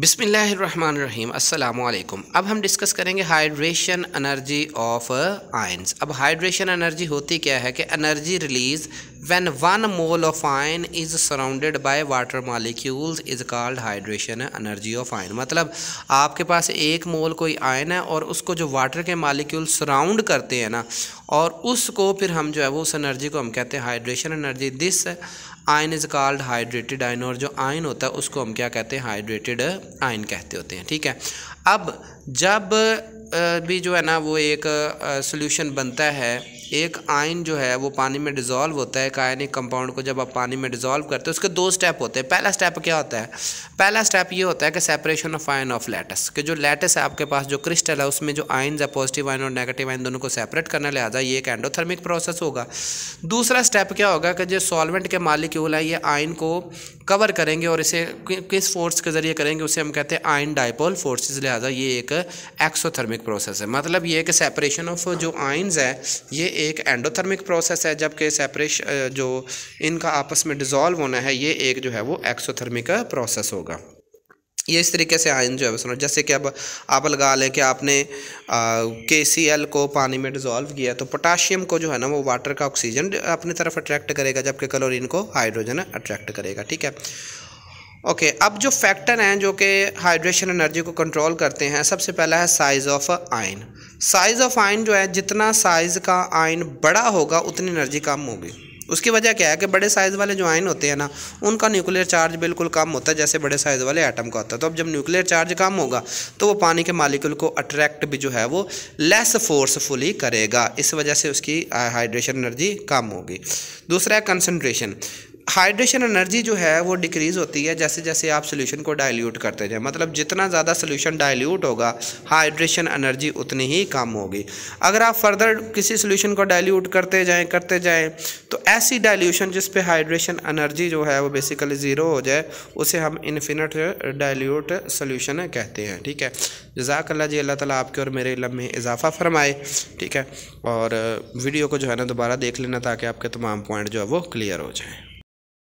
बिसमीम अल्लाम अब हम डिस्कस करेंगे हाइड्रेशन एनर्जी ऑफ आयंस अब हाइड्रेशन एनर्जी होती क्या है कि energy release when one mole of ion is surrounded by water molecules is called hydration energy of ion मतलब आपके पास एक मोल कोई आयन है और उसको जो वाटर के मालिक्यूल सराउंड करते हैं ना और उसको फिर हम जो है वो उस एनर्जी को हम कहते हैं hydration energy this ion is called hydrated ion और जो आयन होता है उसको हम क्या कहते हैं हाइड्रेटेड आयन कहते होते हैं ठीक है अब जब भी जो है ना वो एक सोल्यूशन बनता है एक आयन जो है वो पानी में डिज़ोल्व होता है एक आयनिक कंपाउंड को जब आप पानी में डिज़ोल्व करते हैं उसके दो स्टेप होते हैं पहला स्टेप क्या होता है पहला स्टेप ये होता है कि separation of ion of lattice कि जो लेटस है आपके पास जो क्रिस्टल है उसमें जो आयन है पॉजिटिव आयन और नेगेटिव आयन दोनों को सेपरेट करना लिहाजा ये एक एंडोथर्मिक प्रोसेस होगा दूसरा स्टेप क्या होगा कि जो सॉलवेंट के मालिक्यूल है ये आयन को कवर करेंगे और इसे किस फोर्स के ज़रिए करेंगे उसे हम कहते हैं आयन डाइपोल फोर्सेज लिहाजा ये एक एक्सोथर्मिक प्रोसेस है मतलब ये कि सेपरेशन ऑफ जो आइन्स है ये एक एंडोथर्मिक प्रोसेस है जबकि सेपरेश जो इनका आपस में डिज़ोल्व होना है ये एक जो है वो एक्सोथर्मिक प्रोसेस होगा ये इस तरीके से आयन जो है सुनो जैसे कि अब आप लगा लें कि आपने के सी एल को पानी में डिज़ोल्व किया तो पोटाशियम को जो है ना वो वाटर का ऑक्सीजन अपनी तरफ अट्रैक्ट करेगा जबकि क्लोरीन को हाइड्रोजन अट्रैक्ट करेगा ठीक है ओके okay, अब जो फैक्टर हैं जो कि हाइड्रेशन एनर्जी को कंट्रोल करते हैं सबसे पहला है size of ion size of ion जो है जितना साइज़ का आयन बड़ा होगा उतनी एनर्जी कम होगी उसकी वजह क्या है कि बड़े साइज़ वाले जो आयन होते हैं ना उनका न्यूक्लियर चार्ज बिल्कुल कम होता है जैसे बड़े साइज़ वाले एटम का होता है तो अब जब न्यूक्लियर चार्ज कम होगा तो वो पानी के मालिक्यूल को अट्रैक्ट भी जो है वो लेस फोर्सफुली करेगा इस वजह से उसकी हाइड्रेशन एनर्जी कम होगी दूसरा है कंसनट्रेशन हाइड्रेशन एनर्जी जो है वो डिक्रीज़ होती है जैसे जैसे आप सोल्यूशन को डायल्यूट करते जाए मतलब जितना ज़्यादा सोल्यूशन डायल्यूट होगा हाइड्रेशन एनर्जी उतनी ही कम होगी अगर आप फर्दर किसी सोल्यूशन को डायल्यूट करते जाएँ करते जाएँ तो ऐसी डायल्यूशन जिस पर हाइड्रेशन अनर्जी जो है वो बेसिकली ज़ीरो हो जाए उसे हम इन्फिनट डायल्यूट सोल्यूशन कहते हैं ठीक है जजाकल्ला जी अल्लाह ताला आपके और मेरे इलम में इजाफ़ा फरमाए ठीक है और वीडियो को जो है ना दोबारा देख लेना ताकि आपके तमाम पॉइंट जो है वो क्लियर हो जाए